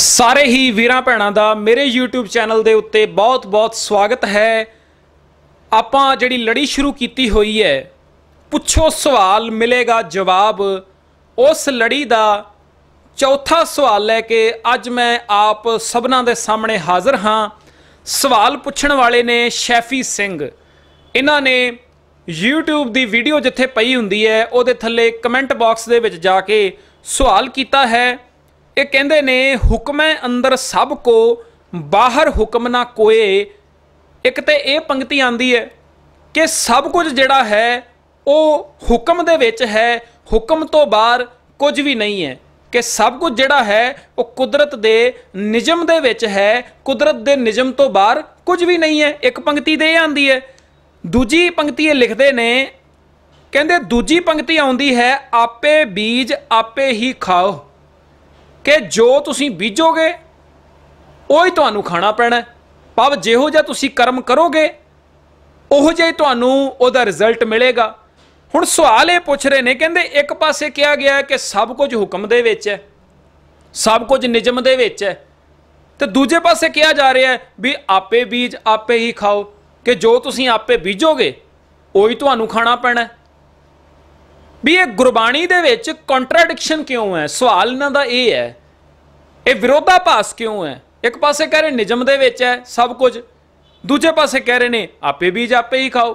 ਸਾਰੇ ਹੀ ਵੀਰਾਂ ਭੈਣਾਂ ਦਾ ਮੇਰੇ YouTube ਚੈਨਲ ਦੇ ਉੱਤੇ ਬਹੁਤ-ਬਹੁਤ ਸਵਾਗਤ ਹੈ ਆਪਾਂ ਜਿਹੜੀ ਲੜੀ ਸ਼ੁਰੂ ਕੀਤੀ ਹੋਈ ਹੈ ਪੁੱਛੋ ਸਵਾਲ ਮਿਲੇਗਾ ਜਵਾਬ ਉਸ ਲੜੀ ਦਾ ਚੌਥਾ ਸਵਾਲ ਲੈ ਕੇ ਅੱਜ ਮੈਂ ਆਪ ਸਭਨਾਂ ਦੇ ਸਾਹਮਣੇ ਹਾਜ਼ਰ ਹਾਂ ਸਵਾਲ ਪੁੱਛਣ ਵਾਲੇ ਨੇ ਸ਼ੈਫੀ ਸਿੰਘ ਇਹਨਾਂ ਨੇ YouTube ਦੀ ਵੀਡੀਓ ਜਿੱਥੇ ਪਈ ਹੁੰਦੀ ਹੈ ਉਹਦੇ ਥੱਲੇ ਕਮੈਂਟ ਬਾਕਸ ਦੇ ਵਿੱਚ ਜਾ ਕੇ ਸਵਾਲ ਕੀਤਾ ਹੈ ਇਹ ਕਹਿੰਦੇ ਨੇ ਹੁਕਮੈ ਅੰਦਰ ਸਭ ਕੋ ਬਾਹਰ ਹੁਕਮ ਨਾ ਕੋਏ ਇੱਕ ਤੇ ਇਹ ਪੰਕਤੀ ਆਂਦੀ ਹੈ ਕਿ ਸਭ ਕੁਝ ਜਿਹੜਾ ਹੈ ਉਹ ਹੁਕਮ ਦੇ ਵਿੱਚ ਹੈ ਹੁਕਮ ਤੋਂ ਬਾਹਰ ਕੁਝ ਵੀ ਨਹੀਂ ਹੈ ਕਿ ਸਭ ਕੁਝ ਜਿਹੜਾ ਹੈ ਉਹ ਕੁਦਰਤ ਦੇ ਨਿਜਮ ਦੇ ਵਿੱਚ ਹੈ ਕੁਦਰਤ ਦੇ ਨਿਜਮ ਤੋਂ ਬਾਹਰ ਕੁਝ ਵੀ ਨਹੀਂ ਹੈ ਇੱਕ ਪੰਕਤੀ ਦੇ ਆਂਦੀ ਹੈ ਦੂਜੀ ਪੰਕਤੀ ਇਹ ਲਿਖਦੇ ਨੇ ਕਹਿੰਦੇ ਦੂਜੀ ਪੰਕਤੀ ਆਉਂਦੀ ਹੈ ਆਪੇ ਬੀਜ ਆਪੇ ਹੀ ਖਾਓ ਕਿ ਜੋ ਤੁਸੀਂ ਬੀਜੋਗੇ ਉਹ ਹੀ ਤੁਹਾਨੂੰ ਖਾਣਾ ਪੈਣਾ ਪਵ ਜਿਹੋ ਜਿਹਾ ਤੁਸੀਂ ਕਰਮ ਕਰੋਗੇ ਉਹੋ ਜਿਹਾ ਤੁਹਾਨੂੰ ਉਹਦਾ ਰਿਜ਼ਲਟ ਮਿਲੇਗਾ ਹੁਣ ਸਵਾਲ ਇਹ ਪੁੱਛ ਰਹੇ ਨੇ ਕਹਿੰਦੇ ਇੱਕ ਪਾਸੇ ਕਿਹਾ ਗਿਆ ਕਿ ਸਭ ਕੁਝ ਹੁਕਮ ਦੇ ਵਿੱਚ ਹੈ ਸਭ ਕੁਝ ਨਿਯਮ ਦੇ ਵਿੱਚ ਹੈ ਤੇ ਦੂਜੇ ਪਾਸੇ ਕਿਹਾ ਜਾ ਰਿਹਾ ਵੀ ਆਪੇ ਬੀਜ ਆਪੇ ਹੀ ਖਾਓ ਕਿ ਜੋ ਤੁਸੀਂ ਆਪੇ ਬੀਜੋਗੇ ਉਹੀ ਤੁਹਾਨੂੰ ਖਾਣਾ ਪੈਣਾ ਵੀ ਇਹ ਗੁਰਬਾਣੀ ਦੇ ਵਿੱਚ ਕੰਟਰਡਿਕਸ਼ਨ ਕਿਉਂ ਹੈ ਸਵਾਲ ਇਹਨਾਂ ਦਾ ਇਹ ਹੈ ਇਹ ਵਿਰੋਧਾਭਾਸ ਕਿਉਂ ਹੈ ਇੱਕ ਪਾਸੇ ਕਹ ਰਹੇ ਨਿਜਮ ਦੇ ਵਿੱਚ ਹੈ ਸਭ ਕੁਝ ਦੂਜੇ ਪਾਸੇ ਕਹਿ ਰਹੇ ਨੇ ਆਪੇ ਬੀਜ ਆਪੇ ਹੀ ਖਾਓ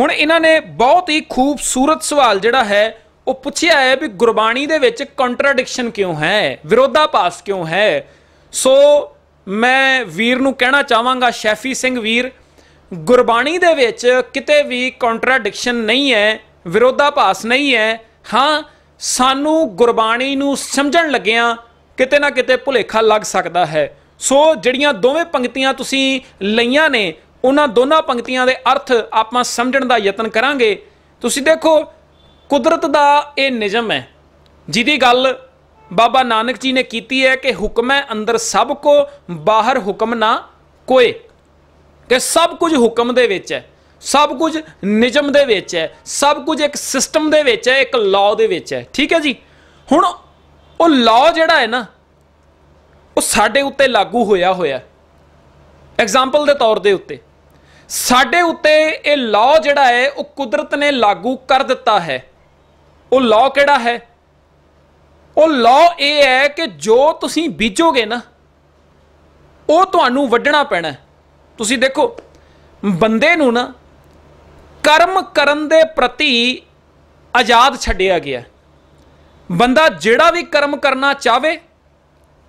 ਹੁਣ ਇਹਨਾਂ ਨੇ ਬਹੁਤ ਹੀ ਖੂਬਸੂਰਤ ਸਵਾਲ ਜਿਹੜਾ ਹੈ ਉਹ ਪੁੱਛਿਆ ਹੈ ਵੀ ਗੁਰਬਾਣੀ ਦੇ ਵਿੱਚ ਕੰਟਰਡਿਕਸ਼ਨ ਕਿਉਂ ਹੈ ਵਿਰੋਧਾਭਾਸ ਕਿਉਂ ਹੈ ਸੋ ਮੈਂ ਵੀਰ ਨੂੰ ਕਹਿਣਾ ਚਾਹਾਂਗਾ ਸ਼ੈਫੀ ਸਿੰਘ ਵੀਰ ਗੁਰਬਾਣੀ ਦੇ ਵਿੱਚ ਕਿਤੇ ਵੀ ਕੰਟਰਡਿਕਸ਼ਨ ਨਹੀਂ ਹੈ ਵਿਰੋਧਾਭਾਸ ਨਹੀਂ ਹੈ ਹਾਂ ਸਾਨੂੰ ਗੁਰਬਾਣੀ ਨੂੰ ਸਮਝਣ ਲੱਗਿਆਂ ਕਿਤੇ ਨਾ ਕਿਤੇ ਭੁਲੇਖਾ ਲੱਗ ਸਕਦਾ ਹੈ ਸੋ ਜਿਹੜੀਆਂ ਦੋਵੇਂ ਪੰਕਤੀਆਂ ਤੁਸੀਂ ਲਈਆਂ ਨੇ ਉਹਨਾਂ ਦੋਨਾਂ ਪੰਕਤੀਆਂ ਦੇ ਅਰਥ ਆਪਾਂ ਸਮਝਣ ਦਾ ਯਤਨ ਕਰਾਂਗੇ ਤੁਸੀਂ ਦੇਖੋ ਕੁਦਰਤ ਦਾ ਇਹ ਨਿਯਮ ਹੈ ਜਿਹਦੀ ਗੱਲ ਬਾਬਾ ਨਾਨਕ ਜੀ ਨੇ ਕੀਤੀ ਹੈ ਕਿ ਹੁਕਮ ਹੈ ਅੰਦਰ ਸਭ ਕੋ ਬਾਹਰ ਹੁਕਮ ਨਾ ਕੋਏ ਕਿ ਸਭ ਕੁਝ ਹੁਕਮ ਦੇ ਵਿੱਚ ਹੈ ਸਭ ਕੁਝ ਨਿਯਮ ਦੇ ਵਿੱਚ ਹੈ ਸਭ ਕੁਝ ਇੱਕ ਸਿਸਟਮ ਦੇ ਵਿੱਚ ਹੈ ਇੱਕ ਲਾਅ ਦੇ ਵਿੱਚ ਹੈ ਠੀਕ ਹੈ ਜੀ ਹੁਣ ਉਹ ਲਾਅ ਜਿਹੜਾ ਹੈ ਨਾ ਉਹ ਸਾਡੇ ਉੱਤੇ ਲਾਗੂ ਹੋਇਆ ਹੋਇਆ ਐਗਜ਼ਾਮਪਲ ਦੇ ਤੌਰ ਦੇ ਉੱਤੇ ਸਾਡੇ ਉੱਤੇ ਇਹ ਲਾਅ ਜਿਹੜਾ ਹੈ ਉਹ ਕੁਦਰਤ ਨੇ ਲਾਗੂ ਕਰ ਦਿੱਤਾ ਹੈ ਉਹ ਲਾਅ ਕਿਹੜਾ ਹੈ ਉਹ ਲਾਅ ਇਹ ਹੈ ਕਿ ਜੋ ਤੁਸੀਂ ਬੀਜੋਗੇ ਨਾ ਉਹ ਤੁਹਾਨੂੰ ਵੱਢਣਾ ਪੈਣਾ ਤੁਸੀਂ ਦੇਖੋ ਬੰਦੇ ਨੂੰ ਨਾ ਕਰਮ ਕਰਨ ਦੇ ਪ੍ਰਤੀ ਆਜ਼ਾਦ ਛੱਡਿਆ ਗਿਆ ਬੰਦਾ ਜਿਹੜਾ ਵੀ ਕਰਮ ਕਰਨਾ ਚਾਵੇ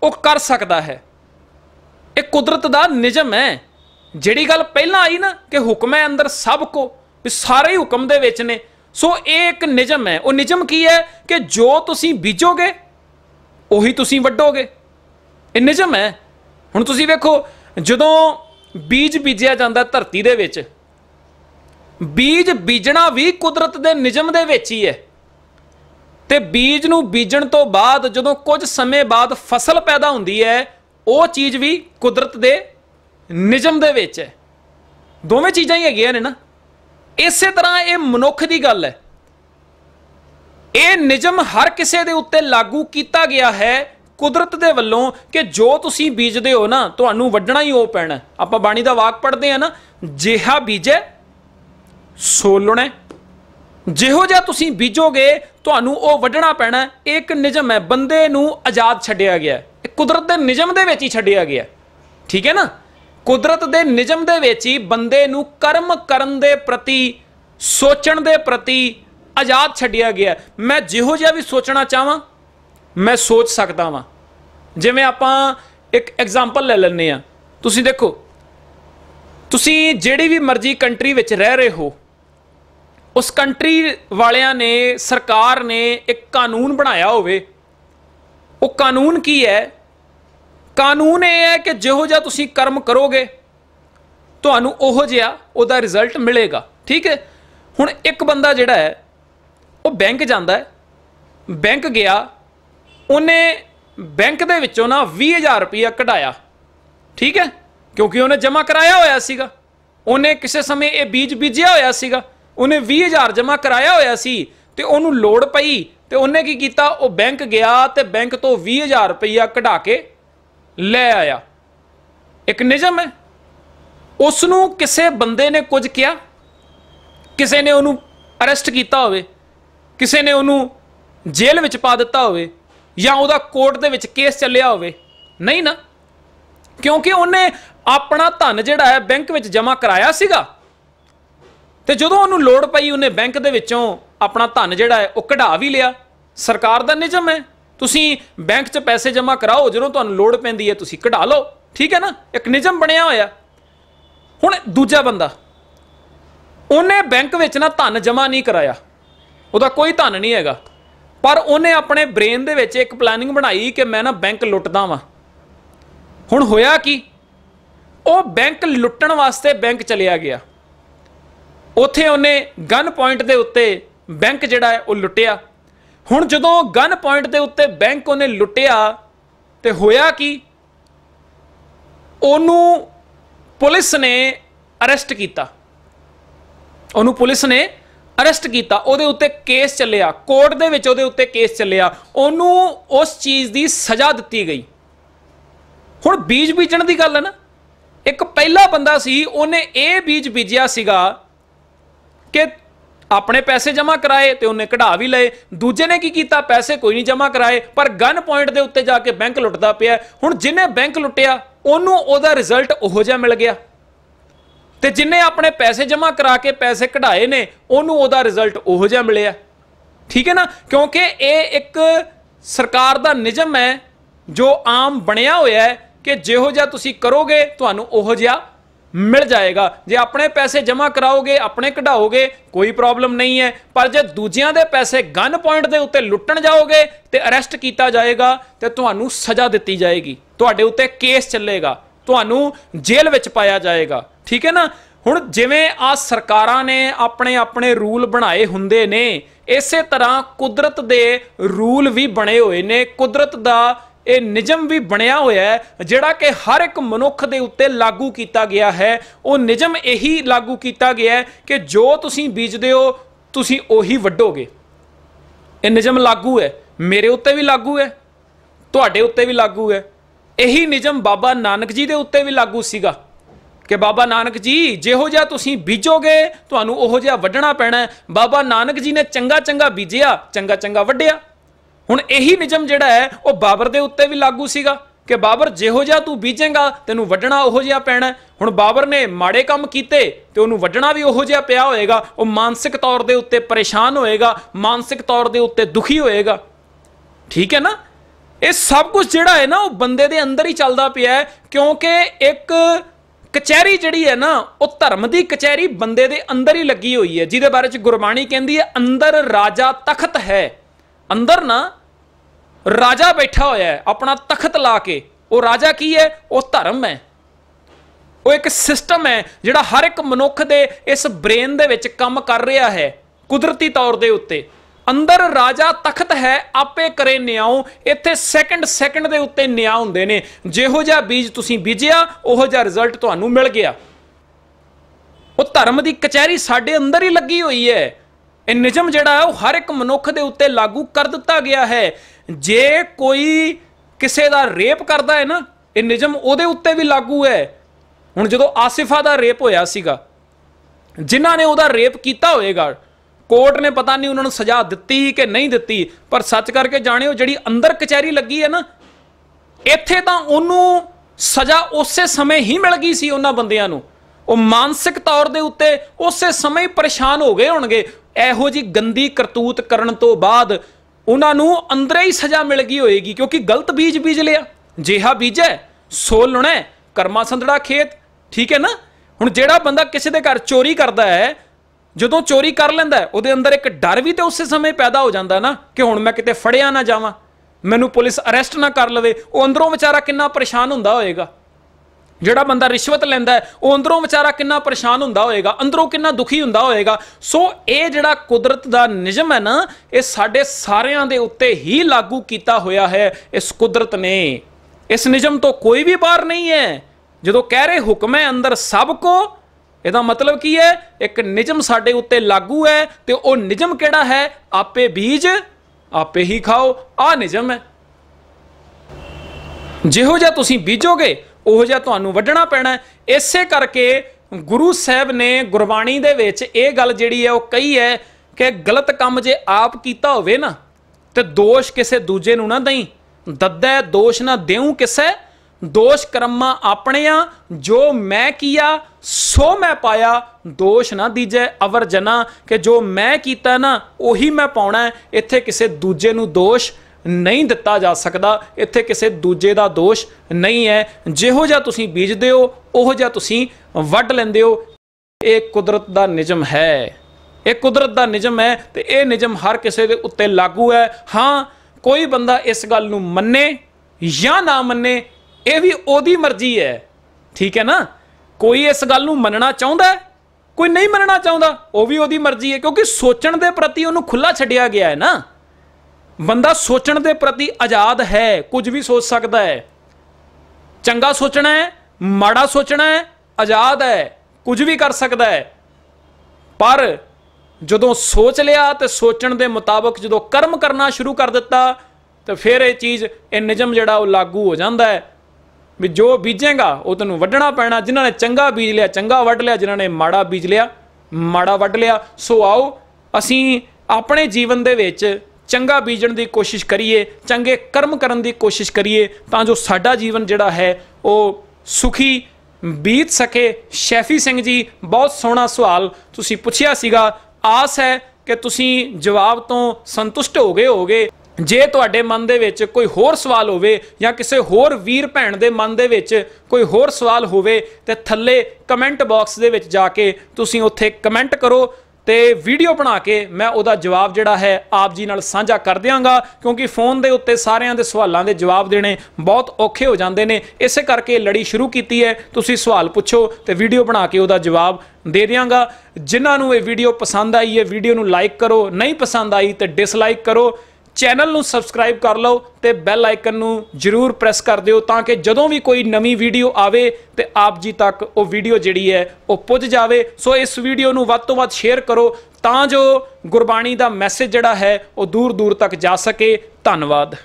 ਉਹ ਕਰ ਸਕਦਾ ਹੈ ਇਹ ਕੁਦਰਤ ਦਾ ਨਿਯਮ ਹੈ ਜਿਹੜੀ ਗੱਲ ਪਹਿਲਾਂ ਆਈ ਨਾ ਕਿ ਹੁਕਮ ਹੈ ਅੰਦਰ ਸਭ ਕੋ ਵੀ ਸਾਰੇ ਹੀ ਹੁਕਮ ਦੇ ਵਿੱਚ ਨੇ ਸੋ ਇਹ ਇੱਕ ਨਿਯਮ ਹੈ ਉਹ ਨਿਯਮ ਕੀ ਹੈ ਕਿ ਜੋ ਤੁਸੀਂ ਬੀਜੋਗੇ ਉਹੀ ਤੁਸੀਂ ਵੱਢੋਗੇ ਇਹ ਨਿਯਮ ਹੈ ਹੁਣ ਤੁਸੀਂ ਵੇਖੋ ਜਦੋਂ ਬੀਜ ਬੀਜਿਆ ਜਾਂਦਾ ਧਰਤੀ ਦੇ ਵਿੱਚ ਬੀਜ ਬੀਜਣਾ ਵੀ ਕੁਦਰਤ ਦੇ ਨਿਯਮ ਦੇ ਵਿੱਚ ਹੀ ਹੈ ਤੇ ਬੀਜ ਨੂੰ ਬੀਜਣ ਤੋਂ ਬਾਅਦ ਜਦੋਂ ਕੁਝ ਸਮੇਂ ਬਾਅਦ ਫਸਲ ਪੈਦਾ ਹੁੰਦੀ ਹੈ ਉਹ ਚੀਜ਼ ਵੀ ਕੁਦਰਤ ਦੇ ਨਿਯਮ ਦੇ ਵਿੱਚ ਹੈ ਦੋਵੇਂ ਚੀਜ਼ਾਂ ਹੀ ਹੈਗੀਆਂ ਨੇ ਨਾ ਇਸੇ ਤਰ੍ਹਾਂ ਇਹ ਮਨੁੱਖ ਦੀ ਗੱਲ ਹੈ ਇਹ ਨਿਯਮ ਹਰ ਕਿਸੇ ਦੇ ਉੱਤੇ ਲਾਗੂ ਕੀਤਾ ਗਿਆ ਹੈ ਕੁਦਰਤ ਦੇ ਵੱਲੋਂ ਕਿ ਜੋ ਤੁਸੀਂ ਬੀਜਦੇ ਹੋ ਨਾ ਤੁਹਾਨੂੰ ਵੱਢਣਾ ਹੀ ਉਹ ਪੈਣਾ ਆਪਾਂ ਬਾਣੀ ਦਾ ਵਾਕ ਪੜ੍ਹਦੇ ਆ ਨਾ ਜਿਹਾ ਬੀਜੇ ਸੋਲਣਾ ਜਿਹੋ ਜਿਹਾ ਤੁਸੀਂ ਬੀਜੋਗੇ ਤੁਹਾਨੂੰ ਉਹ ਵੱਢਣਾ ਪੈਣਾ ਇੱਕ ਨਿਯਮ ਹੈ ਬੰਦੇ ਨੂੰ ਆਜ਼ਾਦ ਛੱਡਿਆ ਗਿਆ ਇਹ ਕੁਦਰਤ ਦੇ ਨਿਯਮ ਦੇ ਵਿੱਚ ਹੀ ਛੱਡਿਆ ਗਿਆ ਠੀਕ ਹੈ ਨਾ ਕੁਦਰਤ ਦੇ ਨਿਯਮ ਦੇ ਵਿੱਚ ਹੀ ਬੰਦੇ ਨੂੰ ਕਰਮ ਕਰਨ ਦੇ ਪ੍ਰਤੀ ਸੋਚਣ ਦੇ ਪ੍ਰਤੀ ਆਜ਼ਾਦ ਛੱਡਿਆ ਗਿਆ ਮੈਂ ਜਿਹੋ ਜਿਹਾ ਵੀ ਸੋਚਣਾ ਚਾਹਾਂ ਮੈਂ ਸੋਚ ਸਕਦਾ ਵਾਂ ਜਿਵੇਂ ਆਪਾਂ ਇੱਕ ਐਗਜ਼ਾਮਪਲ ਲੈ ਲੈਂਦੇ ਆ ਤੁਸੀਂ ਦੇਖੋ ਤੁਸੀਂ ਜਿਹੜੀ ਵੀ ਮਰਜ਼ੀ ਕੰਟਰੀ ਵਿੱਚ ਰਹਿ ਰਹੇ ਹੋ ਉਸ ਕੰਟਰੀ ਵਾਲਿਆਂ ਨੇ ਸਰਕਾਰ ਨੇ ਇੱਕ ਕਾਨੂੰਨ ਬਣਾਇਆ ਹੋਵੇ ਉਹ ਕਾਨੂੰਨ ਕੀ ਹੈ ਕਾਨੂੰਨ ਇਹ ਹੈ ਕਿ ਜਿਹੋ ਜਿਹਾ ਤੁਸੀਂ ਕਰਮ ਕਰੋਗੇ ਤੁਹਾਨੂੰ ਉਹੋ ਜਿਹਾ ਉਹਦਾ ਰਿਜ਼ਲਟ ਮਿਲੇਗਾ ਠੀਕ ਹੈ ਹੁਣ ਇੱਕ ਬੰਦਾ ਜਿਹੜਾ ਹੈ ਉਹ ਬੈਂਕ ਜਾਂਦਾ ਹੈ ਬੈਂਕ ਗਿਆ ਉਹਨੇ ਬੈਂਕ ਦੇ ਵਿੱਚੋਂ ਨਾ 20000 ਰੁਪਇਆ ਕਢਾਇਆ ਠੀਕ ਹੈ ਕਿਉਂਕਿ ਉਹਨੇ ਜਮ੍ਹਾਂ ਕਰਾਇਆ ਹੋਇਆ ਸੀਗਾ ਉਹਨੇ ਕਿਸੇ ਸਮੇਂ ਇਹ ਬੀਜ ਬੀਜਿਆ ਹੋਇਆ ਸੀਗਾ ਉਹਨੇ 20000 ਜਮ੍ਹਾਂ ਕਰਾਇਆ ਹੋਇਆ ਸੀ ਤੇ ਉਹਨੂੰ ਲੋੜ ਪਈ ਤੇ ਉਹਨੇ ਕੀ ਕੀਤਾ ਉਹ ਬੈਂਕ ਗਿਆ ਤੇ ਬੈਂਕ ਤੋਂ 20000 ਰੁਪਇਆ ਕਢਾ ਕੇ ਲੈ ਆਇਆ ਇੱਕ ਨਿਯਮ ਹੈ ਉਸ ਨੂੰ ਕਿਸੇ ਬੰਦੇ ਨੇ ਕੁਝ ਕਿਹਾ ਕਿਸੇ ਨੇ ਉਹਨੂੰ ਅਰੈਸਟ ਕੀਤਾ ਹੋਵੇ ਕਿਸੇ ਨੇ ਉਹਨੂੰ ਜੇਲ੍ਹ ਵਿੱਚ ਪਾ ਦਿੱਤਾ ਹੋਵੇ ਜਾਂ ਉਹਦਾ ਕੋਰਟ ਦੇ ਵਿੱਚ ਕੇਸ ਚੱਲਿਆ ਹੋਵੇ ਨਹੀਂ ਨਾ ਕਿਉਂਕਿ ਉਹਨੇ ਆਪਣਾ ਧਨ ਜਿਹੜਾ ਹੈ ਬੈਂਕ ਵਿੱਚ ਜਮ੍ਹਾਂ ਕਰਾਇਆ ਸੀਗਾ ਤੇ ਜਦੋਂ ਉਹਨੂੰ ਲੋੜ ਪਈ ਉਹਨੇ ਬੈਂਕ ਦੇ ਵਿੱਚੋਂ ਆਪਣਾ ਧਨ ਜਿਹੜਾ ਹੈ ਉਹ ਕਢਾ ਵੀ ਲਿਆ ਸਰਕਾਰ ਦਾ ਨਿਯਮ ਹੈ ਤੁਸੀਂ ਬੈਂਕ 'ਚ ਪੈਸੇ ਜਮ੍ਹਾਂ ਕਰਾਓ ਜਦੋਂ ਤੁਹਾਨੂੰ ਲੋੜ ਪੈਂਦੀ ਹੈ ਤੁਸੀਂ ਕਢਾ ਲਓ ਠੀਕ ਹੈ ਨਾ ਇੱਕ ਨਿਯਮ ਬਣਿਆ ਹੋਇਆ ਹੁਣ ਦੂਜਾ ਬੰਦਾ ਉਹਨੇ ਬੈਂਕ ਵਿੱਚ ਨਾ ਧਨ ਜਮ੍ਹਾਂ ਨਹੀਂ ਕਰਾਇਆ ਉਹਦਾ ਕੋਈ ਧਨ ਨਹੀਂ ਹੈਗਾ ਪਰ ਉਹਨੇ ਆਪਣੇ ਬ੍ਰੇਨ ਦੇ ਵਿੱਚ ਇੱਕ ਪਲੈਨਿੰਗ ਬਣਾਈ ਕਿ ਮੈਂ ਨਾ ਬੈਂਕ ਲੁੱਟਦਾ ਵਾਂ ਹੁਣ ਹੋਇਆ ਕੀ ਉਹ ਬੈਂਕ ਲੁੱਟਣ ਵਾਸਤੇ ਬੈਂਕ ਚਲਿਆ ਗਿਆ ਉੱਥੇ ਉਹਨੇ ਗਨ ਪੁਆਇੰਟ ਦੇ ਉੱਤੇ ਬੈਂਕ ਜਿਹੜਾ ਹੈ ਉਹ ਲੁੱਟਿਆ ਹੁਣ ਜਦੋਂ ਗਨ ਪੁਆਇੰਟ ਦੇ ਉੱਤੇ ਬੈਂਕ ਉਹਨੇ ਲੁੱਟਿਆ ਤੇ ਹੋਇਆ ਕੀ ਉਹਨੂੰ ਪੁਲਿਸ ਨੇ ਅਰੈਸਟ ਕੀਤਾ ਉਹਨੂੰ ਪੁਲਿਸ ਨੇ ਅਰੈਸਟ ਕੀਤਾ ਉਹਦੇ ਉੱਤੇ ਕੇਸ ਚੱਲਿਆ ਕੋਰਟ ਦੇ ਵਿੱਚ ਉਹਦੇ ਉੱਤੇ ਕੇਸ ਚੱਲਿਆ ਉਹਨੂੰ ਉਸ ਚੀਜ਼ ਦੀ ਸਜ਼ਾ ਦਿੱਤੀ ਗਈ ਹੁਣ ਬੀਜ ਬੀਜਣ ਦੀ ਗੱਲ ਹੈ ਨਾ ਇੱਕ ਪਹਿਲਾ ਬੰਦਾ ਸੀ ਉਹਨੇ ਇਹ ਬੀਜ ਬੀਜਿਆ ਸੀਗਾ ਕਿ ਆਪਣੇ ਪੈਸੇ ਜਮ੍ਹਾਂ ਕਰਾਏ ਤੇ ਉਹਨੇ ਕਢਾ ਵੀ ਲਏ ਦੂਜੇ ਨੇ ਕੀ ਕੀਤਾ ਪੈਸੇ ਕੋਈ ਨਹੀਂ ਜਮ੍ਹਾਂ ਕਰਾਏ ਪਰ ਗਨ ਪੁਆਇੰਟ ਦੇ ਉੱਤੇ ਜਾ ਕੇ ਬੈਂਕ ਲੁੱਟਦਾ ਪਿਆ ਹੁਣ ਜਿਨੇ ਬੈਂਕ ਲੁੱਟਿਆ ਉਹਨੂੰ ਉਹਦਾ ਰਿਜ਼ਲਟ ਉਹੋ ਜਿਹਾ ਮਿਲ ਗਿਆ ਤੇ ਜਿਨੇ ਆਪਣੇ ਪੈਸੇ ਜਮ੍ਹਾਂ ਕਰਾ ਕੇ ਪੈਸੇ ਕਢਾਏ ਨੇ ਉਹਨੂੰ ਉਹਦਾ ਰਿਜ਼ਲਟ ਉਹੋ ਜਿਹਾ ਮਿਲਿਆ ਠੀਕ ਹੈ ਨਾ ਕਿਉਂਕਿ ਇਹ ਇੱਕ ਸਰਕਾਰ ਦਾ ਨਿਯਮ ਹੈ ਜੋ ਆਮ ਬਣਿਆ ਹੋਇਆ ਹੈ ਕਿ ਜਿਹੋ ਜਿਹਾ ਤੁਸੀਂ ਕਰੋਗੇ ਤੁਹਾਨੂੰ ਉਹੋ ਜਿਹਾ ਮਿਲ ਜਾਏਗਾ ਜੇ ਆਪਣੇ ਪੈਸੇ ਜਮ੍ਹਾਂ ਕਰਾਓਗੇ ਆਪਣੇ ਕਢਾਓਗੇ ਕੋਈ ਪ੍ਰੋਬਲਮ ਨਹੀਂ ਹੈ ਪਰ ਜੇ ਦੂਜਿਆਂ ਦੇ ਪੈਸੇ ਗਨ ਪੁਆਇੰਟ ਦੇ ਉੱਤੇ ਲੁੱਟਣ ਜਾਓਗੇ ਤੇ ਅਰੈਸਟ ਕੀਤਾ ਜਾਏਗਾ ਤੇ ਤੁਹਾਨੂੰ ਸਜ਼ਾ ਦਿੱਤੀ ਜਾਏਗੀ ਤੁਹਾਡੇ ਉੱਤੇ ਕੇਸ ਚੱਲੇਗਾ ਤੁਹਾਨੂੰ ਜੇਲ੍ਹ ਵਿੱਚ ਪਾਇਆ ਜਾਏਗਾ ਠੀਕ ਹੈ ਨਾ ਹੁਣ ਜਿਵੇਂ ਆ ਸਰਕਾਰਾਂ ਨੇ ਆਪਣੇ ਆਪਣੇ ਰੂਲ ਬਣਾਏ ਹੁੰਦੇ ਨੇ ਇਸੇ ਤਰ੍ਹਾਂ ਕੁਦਰਤ ਦੇ ਰੂਲ ਵੀ ਬਣੇ ਹੋਏ ਨੇ ਕੁਦਰਤ ਦਾ ਇਹ ਨਿਯਮ ਵੀ ਬਣਿਆ ਹੋਇਆ ਜਿਹੜਾ ਕਿ ਹਰ ਇੱਕ ਮਨੁੱਖ ਦੇ ਉੱਤੇ ਲਾਗੂ ਕੀਤਾ ਗਿਆ ਹੈ ਉਹ ਨਿਯਮ ਇਹੀ ਲਾਗੂ ਕੀਤਾ ਗਿਆ ਕਿ ਜੋ ਤੁਸੀਂ ਬੀਜਦੇ ਹੋ ਤੁਸੀਂ ਉਹੀ ਵੱਢੋਗੇ ਇਹ ਨਿਯਮ ਲਾਗੂ ਹੈ ਮੇਰੇ ਉੱਤੇ ਵੀ ਲਾਗੂ ਹੈ ਤੁਹਾਡੇ ਉੱਤੇ ਵੀ ਲਾਗੂ ਹੈ ਇਹੀ ਨਿਯਮ ਬਾਬਾ ਨਾਨਕ ਜੀ ਦੇ ਉੱਤੇ ਵੀ ਲਾਗੂ ਸੀਗਾ ਕਿ ਬਾਬਾ ਨਾਨਕ ਜੀ ਜਿਹੋ ਜਿਹਾ ਤੁਸੀਂ ਬੀਜੋਗੇ ਤੁਹਾਨੂੰ ਉਹੋ ਜਿਹਾ ਵੱਢਣਾ ਪੈਣਾ ਬਾਬਾ ਨਾਨਕ ਜੀ ਨੇ ਚੰਗਾ ਚੰਗਾ ਬੀਜਿਆ ਚੰਗਾ ਚੰਗਾ ਵੱਢਿਆ ਹੁਣ ਇਹੀ ਨਿਯਮ ਜਿਹੜਾ ਹੈ ਉਹ ਬਾਬਰ ਦੇ ਉੱਤੇ ਵੀ ਲਾਗੂ ਸੀਗਾ ਕਿ ਬਾਬਰ ਜਿਹੋ ਜਿਹਾ ਤੂੰ ਬੀਜੇਗਾ ਤੈਨੂੰ ਵੱਢਣਾ ਉਹੋ ਜਿਹਾ ਪੈਣਾ ਹੁਣ ਬਾਬਰ ਨੇ ਮਾੜੇ ਕੰਮ ਕੀਤੇ ਤੇ ਉਹਨੂੰ ਵੱਢਣਾ ਵੀ ਉਹੋ ਜਿਹਾ ਪਿਆ ਹੋਏਗਾ ਉਹ ਮਾਨਸਿਕ ਤੌਰ ਦੇ ਉੱਤੇ ਪਰੇਸ਼ਾਨ ਹੋਏਗਾ ਮਾਨਸਿਕ ਤੌਰ ਦੇ ਉੱਤੇ ਦੁਖੀ ਹੋਏਗਾ ਠੀਕ ਹੈ ਨਾ ਇਹ ਸਭ ਕੁਝ ਜਿਹੜਾ ਹੈ ਨਾ ਉਹ ਬੰਦੇ ਦੇ ਅੰਦਰ ਹੀ ਚੱਲਦਾ ਪਿਆ ਹੈ ਕਿਉਂਕਿ ਇੱਕ ਕਚਹਿਰੀ ਜਿਹੜੀ ਹੈ ਨਾ ਉਹ ਧਰਮ ਦੀ ਕਚਹਿਰੀ ਬੰਦੇ ਦੇ ਅੰਦਰ ਹੀ ਲੱਗੀ ਹੋਈ ਹੈ ਜਿਹਦੇ ਬਾਰੇ ਚ ਗੁਰਬਾਣੀ ਕਹਿੰਦੀ ਹੈ ਅੰਦਰ ਰਾਜਾ ਤਖਤ ਹੈ ਅੰਦਰ ਨਾ ਰਾਜਾ ਬੈਠਾ ਹੋਇਆ ਹੈ ਆਪਣਾ ਤਖਤ ਲਾ ਕੇ ਉਹ ਰਾਜਾ ਕੀ ਹੈ ਉਹ ਧਰਮ ਹੈ ਉਹ ਇੱਕ ਸਿਸਟਮ ਹੈ ਜਿਹੜਾ ਹਰ ਇੱਕ ਮਨੁੱਖ ਦੇ ਇਸ ਬ੍ਰੇਨ ਦੇ ਵਿੱਚ ਕੰਮ ਕਰ ਰਿਹਾ ਹੈ ਕੁਦਰਤੀ ਤੌਰ ਦੇ ਉੱਤੇ ਅੰਦਰ ਰਾਜਾ ਤਖਤ ਹੈ ਆਪੇ ਕਰੇ ਨਿਆਉ ਇੱਥੇ ਸੈਕਿੰਡ ਸੈਕਿੰਡ ਦੇ ਉੱਤੇ ਨਿਆਂ ਹੁੰਦੇ ਨੇ ਜਿਹੋ ਜਿਹਾ ਬੀਜ ਤੁਸੀਂ ਬੀਜਿਆ ਉਹੋ ਜਿਹਾ ਰਿਜ਼ਲਟ ਤੁਹਾਨੂੰ ਮਿਲ ਗਿਆ ਉਹ ਧਰਮ ਦੀ ਕਚਹਿਰੀ ਸਾਡੇ ਅੰਦਰ ਹੀ ਲੱਗੀ ਹੋਈ ਹੈ ਇਹ ਨਿਯਮ ਜਿਹੜਾ ਹੈ ਉਹ ਹਰ ਇੱਕ ਮਨੁੱਖ ਦੇ ਉੱਤੇ ਲਾਗੂ ਕਰ ਦਿੱਤਾ ਗਿਆ ਹੈ ਜੇ ਕੋਈ ਕਿਸੇ ਦਾ ਰੇਪ ਕਰਦਾ ਹੈ ਨਾ ਇਹ ਨਿਯਮ ਉਹਦੇ ਉੱਤੇ ਵੀ ਲਾਗੂ ਹੈ ਹੁਣ ਜਦੋਂ ਆਸਿਫਾ ਦਾ ਰੇਪ ਹੋਇਆ ਸੀਗਾ ਜਿਨ੍ਹਾਂ ਨੇ ਉਹਦਾ ਰੇਪ ਕੀਤਾ ਹੋਏਗਾ ਕੋਰਟ ਨੇ ਪਤਾ ਨਹੀਂ ਉਹਨਾਂ ਨੂੰ ਸਜ਼ਾ ਦਿੱਤੀ ਕਿ ਨਹੀਂ ਦਿੱਤੀ ਪਰ ਸੱਚ ਕਰਕੇ ਜਾਣਿਓ ਜਿਹੜੀ ਅੰਦਰ ਕਚਹਿਰੀ ਲੱਗੀ ਹੈ ਨਾ ਇੱਥੇ ਤਾਂ ਉਹਨੂੰ ਸਜ਼ਾ ਉਸੇ ਸਮੇਂ ਹੀ ਮਿਲ ਗਈ ਸੀ ਉਹਨਾਂ ਬੰਦਿਆਂ ਨੂੰ ਉਹ ਮਾਨਸਿਕ ਤੌਰ ਦੇ ਉੱਤੇ ਉਸੇ ਸਮੇਂ ਹੀ ਪਰੇਸ਼ਾਨ ਹੋ ਗਏ ਹੋਣਗੇ ਇਹੋ ਜੀ ਗੰਦੀ ਕਰਤੂਤ ਕਰਨ ਤੋਂ ਬਾਅਦ ਉਹਨਾਂ ਨੂੰ ਅੰਦਰੇ ਹੀ ਸਜ਼ਾ ਮਿਲ ਗਈ ਹੋਏਗੀ ਕਿਉਂਕਿ ਗਲਤ ਬੀਜ ਬੀਜ ਲਿਆ ਜਿਹਾ ਬੀਜੈ ਸੋ ਲੁਣੈ ਕਰਮਾ ਸੰਧੜਾ ਖੇਤ ਠੀਕ ਹੈ ਨਾ ਹੁਣ ਜਿਹੜਾ ਬੰਦਾ ਕਿਸੇ ਦੇ ਘਰ ਚੋਰੀ ਕਰਦਾ ਹੈ ਜਦੋਂ ਚੋਰੀ ਕਰ ਲੈਂਦਾ ਉਹਦੇ ਅੰਦਰ ਇੱਕ ਡਰ ਵੀ ਤੇ ਉਸੇ ਸਮੇਂ ਪੈਦਾ ਹੋ ਜਾਂਦਾ ਨਾ ਕਿ ਹੁਣ ਮੈਂ ਕਿਤੇ ਫੜਿਆ ਨਾ ਜਾਵਾਂ ਮੈਨੂੰ ਪੁਲਿਸ ਅਰੈਸਟ ਨਾ ਕਰ ਲਵੇ ਉਹ ਅੰਦਰੋਂ ਵਿਚਾਰਾ ਕਿੰਨਾ ਪਰੇਸ਼ਾਨ ਹੁੰਦਾ ਹੋਏਗਾ ਜਿਹੜਾ ਬੰਦਾ ਰਿਸ਼ਵਤ ਲੈਂਦਾ ਉਹ ਅੰਦਰੋਂ ਵਿਚਾਰਾ ਕਿੰਨਾ ਪਰੇਸ਼ਾਨ ਹੁੰਦਾ ਹੋਏਗਾ ਅੰਦਰੋਂ ਕਿੰਨਾ ਦੁਖੀ ਹੁੰਦਾ ਹੋਏਗਾ ਸੋ ਇਹ ਜਿਹੜਾ ਕੁਦਰਤ ਦਾ ਨਿਯਮ ਹੈ ਨਾ ਇਹ ਸਾਡੇ ਸਾਰਿਆਂ ਦੇ ਉੱਤੇ ਹੀ ਲਾਗੂ ਕੀਤਾ ਹੋਇਆ ਹੈ ਇਸ ਕੁਦਰਤ ਨੇ ਇਸ ਨਿਯਮ ਤੋਂ ਕੋਈ ਵੀ ਬਾਹਰ ਨਹੀਂ ਹੈ ਜਦੋਂ ਕਹਿ ਰਹੇ ਹੁਕਮ ਹੈ ਅੰਦਰ ਸਭ ਕੋ ਇਹਦਾ ਮਤਲਬ ਕੀ ਹੈ ਇੱਕ ਨਿਯਮ ਸਾਡੇ ਉੱਤੇ ਲਾਗੂ ਹੈ ਤੇ ਉਹ ਨਿਯਮ ਕਿਹੜਾ ਹੈ ਆਪੇ ਬੀਜ ਆਪੇ ਹੀ ਖਾਓ ਆ ਨਿਯਮ ਹੈ ਜਿਹੋ ਜਿਹਾ ਤੁਸੀਂ ਬੀਜੋਗੇ ਉਹੋ ਜਿਹਾ ਤੁਹਾਨੂੰ ਵੱਢਣਾ ਪੈਣਾ ਇਸੇ ਕਰਕੇ ਗੁਰੂ ਸਾਹਿਬ ਨੇ ਗੁਰਬਾਣੀ ਦੇ ਵਿੱਚ ਇਹ ਗੱਲ ਜਿਹੜੀ ਹੈ ਉਹ ਕਹੀ ਹੈ ਕਿ ਗਲਤ ਕੰਮ ਜੇ ਆਪ ਕੀਤਾ ਹੋਵੇ ਨਾ ਤੇ ਦੋਸ਼ ਕਿਸੇ ਦੂਜੇ ਨੂੰ ਨਾ ਦਈ ਦੱਦੈ ਦੋਸ਼ ਨਾ ਦੇਉ ਕਿਸੇ ਦੋਸ਼ ਕਰਮਾਂ ਆ ਜੋ ਮੈਂ ਕੀਆ ਸੋ ਮੈਂ ਪਾਇਆ ਦੋਸ਼ ਨਾ ਦੀਜੈ ਅਵਰ ਜਨਾ ਕਿ ਜੋ ਮੈਂ ਕੀਤਾ ਨਾ ਉਹੀ ਮੈਂ ਪਾਉਣਾ ਇੱਥੇ ਕਿਸੇ ਦੂਜੇ ਨੂੰ ਦੋਸ਼ ਨਹੀਂ ਦਿੱਤਾ ਜਾ ਸਕਦਾ ਇੱਥੇ ਕਿਸੇ ਦੂਜੇ ਦਾ ਦੋਸ਼ ਨਹੀਂ ਹੈ ਜਿਹੋ ਜਿਹਾ ਤੁਸੀਂ ਬੀਜਦੇ ਹੋ ਉਹੋ ਜਿਹਾ ਤੁਸੀਂ ਵੱਢ ਲੈਂਦੇ ਹੋ ਇਹ ਕੁਦਰਤ ਦਾ ਨਿਯਮ ਹੈ ਇਹ ਕੁਦਰਤ ਦਾ ਨਿਯਮ ਹੈ ਤੇ ਇਹ ਨਿਯਮ ਹਰ ਕਿਸੇ ਦੇ ਉੱਤੇ ਲਾਗੂ ਹੈ ਹਾਂ ਕੋਈ ਬੰਦਾ ਇਸ ਗੱਲ ਨੂੰ ਮੰਨੇ ਜਾਂ ਨਾ ਮੰਨੇ ਇਹ ਵੀ ਉਹਦੀ ਮਰਜ਼ੀ ਹੈ ਠੀਕ ਹੈ ਨਾ ਕੋਈ ਇਸ ਗੱਲ ਨੂੰ ਮੰਨਣਾ ਚਾਹੁੰਦਾ ਹੈ ਕੋਈ ਨਹੀਂ ਮੰਨਣਾ ਚਾਹੁੰਦਾ ਉਹ ਵੀ ਉਹਦੀ ਮਰਜ਼ੀ ਹੈ ਕਿਉਂਕਿ ਸੋਚਣ ਦੇ ਪ੍ਰਤੀ ਉਹਨੂੰ ਖੁੱਲਾ ਛੱਡਿਆ ਗਿਆ ਹੈ ਨਾ ਬੰਦਾ ਸੋਚਣ ਦੇ ਪ੍ਰਤੀ ਆਜ਼ਾਦ ਹੈ ਕੁਝ ਵੀ ਸੋਚ ਸਕਦਾ ਹੈ ਚੰਗਾ ਸੋਚਣਾ ਹੈ ਮਾੜਾ ਸੋਚਣਾ ਹੈ ਆਜ਼ਾਦ ਹੈ ਕੁਝ ਵੀ ਕਰ ਸਕਦਾ ਹੈ ਪਰ ਜਦੋਂ ਸੋਚ ਲਿਆ ਤੇ ਸੋਚਣ ਦੇ ਮੁਤਾਬਕ ਜਦੋਂ ਕਰਮ ਕਰਨਾ ਸ਼ੁਰੂ ਕਰ ਦਿੱਤਾ ਤੇ ਫਿਰ ਇਹ ਚੀਜ਼ ਇਹ ਨਿਯਮ ਜਿਹੜਾ ਉਹ ਲਾਗੂ ਹੋ ਜਾਂਦਾ ਹੈ ਵੀ ਜੋ ਬੀਜੇਗਾ ਉਹ ਤੈਨੂੰ ਵੱਢਣਾ ਪੈਣਾ ਜਿਨ੍ਹਾਂ ਨੇ ਚੰਗਾ ਬੀਜ ਲਿਆ ਚੰਗਾ ਵੱਢ ਲਿਆ ਜਿਨ੍ਹਾਂ ਨੇ ਮਾੜਾ ਬੀਜ ਲਿਆ ਮਾੜਾ ਵੱਢ ਲਿਆ ਸੋ ਆਓ ਅਸੀਂ ਆਪਣੇ ਜੀਵਨ ਦੇ ਵਿੱਚ ਚੰਗਾ ਬੀਜਣ ਦੀ ਕੋਸ਼ਿਸ਼ ਕਰੀਏ ਚੰਗੇ ਕਰਮ ਕਰਨ ਦੀ ਕੋਸ਼ਿਸ਼ ਕਰੀਏ ਤਾਂ ਜੋ ਸਾਡਾ ਜੀਵਨ ਜਿਹੜਾ ਹੈ ਉਹ ਸੁਖੀ ਬੀਤ ਸਕੇ ਸ਼ੈਫੀ ਸਿੰਘ ਜੀ ਬਹੁਤ ਸੋਹਣਾ ਸਵਾਲ ਤੁਸੀਂ ਪੁੱਛਿਆ ਸੀਗਾ ਆਸ ਹੈ ਕਿ ਤੁਸੀਂ ਜਵਾਬ ਤੋਂ ਸੰਤੁਸ਼ਟ ਹੋ ਗਏ ਹੋਗੇ ਜੇ ਤੁਹਾਡੇ ਮਨ ਦੇ ਵਿੱਚ ਕੋਈ ਹੋਰ ਸਵਾਲ ਹੋਵੇ ਜਾਂ ਕਿਸੇ ਹੋਰ ਵੀਰ ਭੈਣ ਦੇ ਮਨ ਦੇ ਵਿੱਚ ਕੋਈ ਹੋਰ ਸਵਾਲ ਹੋਵੇ ਤੇ ਥੱਲੇ ਕਮੈਂਟ ਬਾਕਸ ਦੇ ਵਿੱਚ ਜਾ ਕੇ ਤੁਸੀਂ ਉੱਥੇ ਕਮੈਂਟ ਕਰੋ ਤੇ ਵੀਡੀਓ ਬਣਾ ਕੇ ਮੈਂ ਉਹਦਾ ਜਵਾਬ ਜਿਹੜਾ ਹੈ ਆਪ ਜੀ ਨਾਲ ਸਾਂਝਾ ਕਰ ਦਿਆਂਗਾ ਕਿਉਂਕਿ ਫੋਨ ਦੇ ਉੱਤੇ ਸਾਰਿਆਂ ਦੇ ਸਵਾਲਾਂ ਦੇ ਜਵਾਬ ਦੇਣੇ ਬਹੁਤ ਔਖੇ ਹੋ ਜਾਂਦੇ ਨੇ ਇਸੇ ਕਰਕੇ ਲੜੀ ਸ਼ੁਰੂ ਕੀਤੀ ਹੈ ਤੁਸੀਂ ਸਵਾਲ ਪੁੱਛੋ ਤੇ ਵੀਡੀਓ ਬਣਾ ਕੇ ਉਹਦਾ ਜਵਾਬ ਦੇ ਦਿਆਂਗਾ ਜਿਨ੍ਹਾਂ ਨੂੰ ਇਹ ਵੀਡੀਓ ਪਸੰਦ ਆਈ ਹੈ ਵੀਡੀਓ ਨੂੰ ਲਾਈਕ ਕਰੋ ਨਹੀਂ ਪਸੰਦ ਆਈ ਤੇ ਡਿਸਲਾਈਕ ਕਰੋ ਚੈਨਲ ਨੂੰ ਸਬਸਕ੍ਰਾਈਬ ਕਰ ਲਓ ਤੇ ਬੈਲ ਆਈਕਨ ਨੂੰ ਜਰੂਰ ਪ੍ਰੈਸ ਕਰ ਦਿਓ ਤਾਂ ਕਿ ਜਦੋਂ ਵੀ ਕੋਈ ਨਵੀਂ ਵੀਡੀਓ ਆਵੇ ਤੇ ਆਪ ਜੀ ਤੱਕ ਉਹ ਵੀਡੀਓ ਜਿਹੜੀ ਹੈ ਉਹ ਪੁੱਜ ਜਾਵੇ ਸੋ ਇਸ ਵੀਡੀਓ ਨੂੰ ਵੱਧ ਤੋਂ ਵੱਧ ਸ਼ੇਅਰ ਕਰੋ ਤਾਂ ਜੋ ਗੁਰਬਾਣੀ ਦਾ ਮੈਸੇਜ ਜਿਹੜਾ ਹੈ ਉਹ ਦੂਰ ਦੂਰ ਤੱਕ ਜਾ ਸਕੇ ਧੰਨਵਾਦ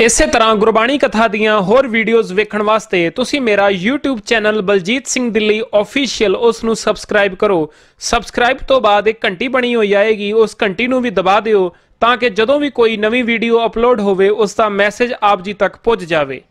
ਇਸੇ ਤਰ੍ਹਾਂ ਗੁਰਬਾਣੀ ਕਥਾ ਦੀਆਂ ਹੋਰ ਵੀਡੀਓਜ਼ ਵੇਖਣ ਵਾਸਤੇ ਤੁਸੀਂ ਮੇਰਾ YouTube channel Baljeet Singh Delhi official ਉਸ ਨੂੰ ਸਬਸਕ੍ਰਾਈਬ ਕਰੋ ਸਬਸਕ੍ਰਾਈਬ ਤੋਂ ਬਾਅਦ ਇੱਕ ਘੰਟੀ ਬਣੀ ਹੋਈ ਆਏਗੀ ਉਸ ਘੰਟੀ ਨੂੰ ਵੀ ਦਬਾ ਦਿਓ ਤਾਂ ਕਿ ਜਦੋਂ ਵੀ ਕੋਈ ਨਵੀਂ ਵੀਡੀਓ ਅਪਲੋਡ ਹੋਵੇ ਉਸ ਦਾ ਮੈਸੇਜ ਆਪ ਜੀ ਤੱਕ ਪਹੁੰਚ ਜਾਵੇ